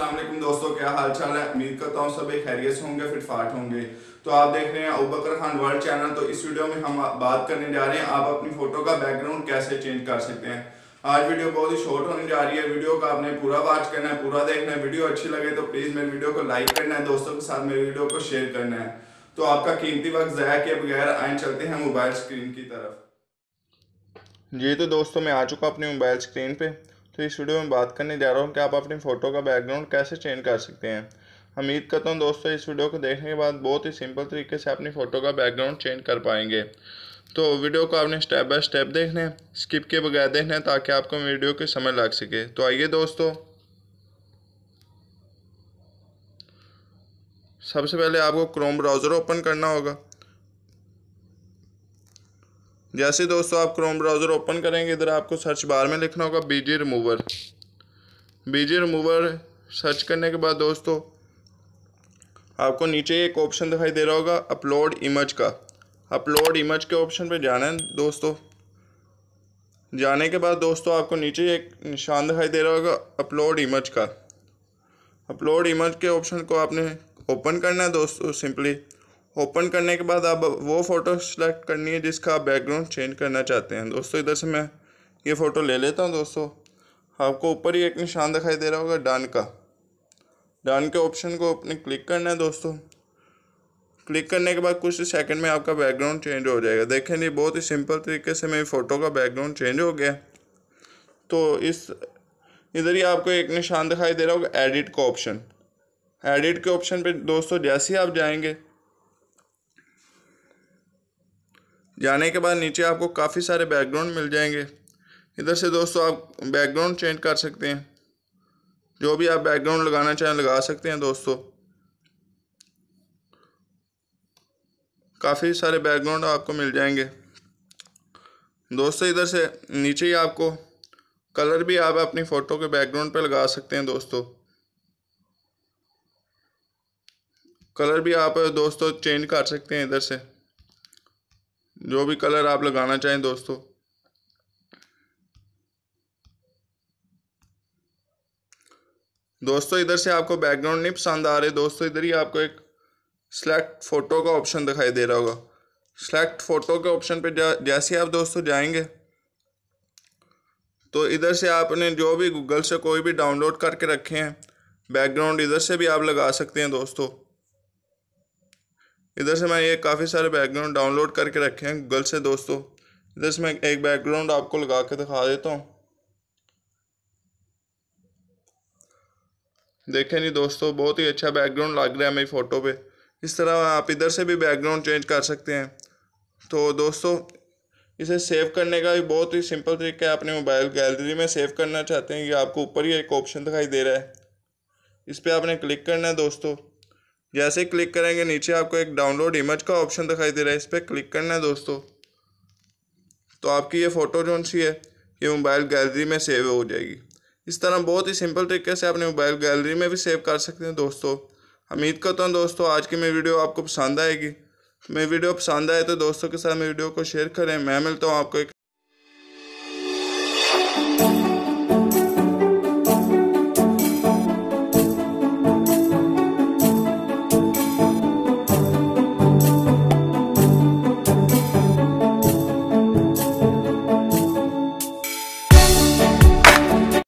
असलम दोस्तों क्या हाल चाल है उम्मीद करता हूँ सभी खैरियत से होंगे फिटफाट होंगे तो आप देख रहे हैं अबकर खान वर्ल्ड चैनल तो इस वीडियो में हम बात करने जा रहे हैं आप अपनी फ़ोटो का बैकग्राउंड कैसे चेंज कर सकते हैं आज वीडियो बहुत ही शॉर्ट होने जा रही है वीडियो का आपने पूरा वॉच करना है पूरा देखना है वीडियो अच्छी लगे तो प्लीज़ मेरे वीडियो को लाइक करना है दोस्तों के साथ मेरे वीडियो को शेयर करना है तो आपका कीमती वक्त जया के बगैर आए चलते हैं मोबाइल स्क्रीन की तरफ जी तो दोस्तों मैं आ चुका अपने मोबाइल स्क्रीन पर तो इस वीडियो में बात करने जा रहा हूँ कि आप अपनी फ़ोटो का बैकग्राउंड कैसे चेंज कर सकते हैं उम्मीद करता हूँ दोस्तों इस वीडियो को देखने के बाद बहुत ही सिंपल तरीके से अपनी फ़ोटो का बैकग्राउंड चेंज कर पाएंगे तो वीडियो को आपने स्टेप बाय स्टेप देखने स्किप के बगैर देखने ताकि आपको वीडियो के समय लग सके तो आइए दोस्तों सबसे पहले आपको क्रोम ब्राउज़र ओपन करना होगा जैसे दोस्तों आप क्रोम ब्राउज़र ओपन करेंगे इधर आपको सर्च बार में लिखना होगा B G remover B G remover search करने के बाद दोस्तों आपको नीचे एक ऑप्शन दिखाई दे रहा होगा अपलोड इमेज का अपलोड इमेज के ऑप्शन पे जाना है दोस्तों जाने के बाद दोस्तों आपको नीचे एक निशान दिखाई दे रहा होगा अपलोड इमेज का अपलोड इमेज के ऑप्शन को आपने ओपन करना है दोस्तों सिंपली ओपन करने के बाद आप वो फ़ोटो सेलेक्ट करनी है जिसका आप बैकग्राउंड चेंज करना चाहते हैं दोस्तों इधर से मैं ये फ़ोटो ले लेता हूँ दोस्तों आपको ऊपर ही एक निशान दिखाई दे रहा होगा डन का डन के ऑप्शन को अपने क्लिक करना है दोस्तों क्लिक करने के बाद कुछ सेकंड में आपका बैकग्राउंड चेंज हो जाएगा देखें ये बहुत ही सिंपल तरीके से मेरी फ़ोटो का बैकग्राउंड चेंज हो गया तो इस इधर ही आपको एक निशान दिखाई दे रहा होगा एडिट का ऑप्शन एडिट के ऑप्शन पे दोस्तों जैसे ही आप जाएंगे जाने के बाद नीचे आपको काफ़ी सारे बैकग्राउंड मिल जाएंगे इधर से दोस्तों आप बैकग्राउंड चेंज कर सकते हैं जो भी आप बैकग्राउंड लगाना चाहें लगा सकते हैं दोस्तों काफ़ी सारे बैकग्राउंड आपको मिल जाएंगे दोस्तों इधर से नीचे ही आपको कलर भी आप अपनी फ़ोटो के बैकग्राउंड पर लगा सकते हैं दोस्तों कलर भी आप दोस्तों चेंज कर सकते हैं इधर से जो भी कलर आप लगाना चाहें दोस्तों दोस्तों इधर से आपको बैकग्राउंड नहीं पसंद आ रहे दोस्तों इधर ही आपको एक सेलेक्ट फ़ोटो का ऑप्शन दिखाई दे रहा होगा सेलेक्ट फ़ोटो के ऑप्शन पे जा, जैसे आप दोस्तों जाएंगे तो इधर से आपने जो भी गूगल से कोई भी डाउनलोड करके रखे हैं बैकग्राउंड इधर से भी आप लगा सकते हैं दोस्तों इधर से मैं ये काफ़ी सारे बैकग्राउंड डाउनलोड करके रखे हैं गूगल से दोस्तों इधर से मैं एक बैकग्राउंड आपको लगा के दिखा देता हूँ देखें नहीं दोस्तों बहुत ही अच्छा बैकग्राउंड लग रहा है मेरी फ़ोटो पे इस तरह आप इधर से भी बैकग्राउंड चेंज कर सकते हैं तो दोस्तों इसे सेव करने का भी बहुत ही सिंपल तरीका है अपने मोबाइल गैलरी में सेव करना चाहते हैं कि आपको ऊपर ही एक ऑप्शन दिखाई दे रहा है इस पर आपने क्लिक करना है दोस्तों जैसे क्लिक करेंगे नीचे आपको एक डाउनलोड इमेज का ऑप्शन दिखाई दे रहा है इस पर क्लिक करना है दोस्तों तो आपकी ये फ़ोटो जो सी है ये मोबाइल गैलरी में सेव हो जाएगी इस तरह बहुत ही सिंपल तरीके से अपने मोबाइल गैलरी में भी सेव कर सकते हैं दोस्तों उम्मीद करता हूँ दोस्तों आज की मेरी वीडियो आपको पसंद आएगी मेरी वीडियो पसंद आए तो दोस्तों के साथ मेरी वीडियो को शेयर करें मैं मिलता हूँ आपको एक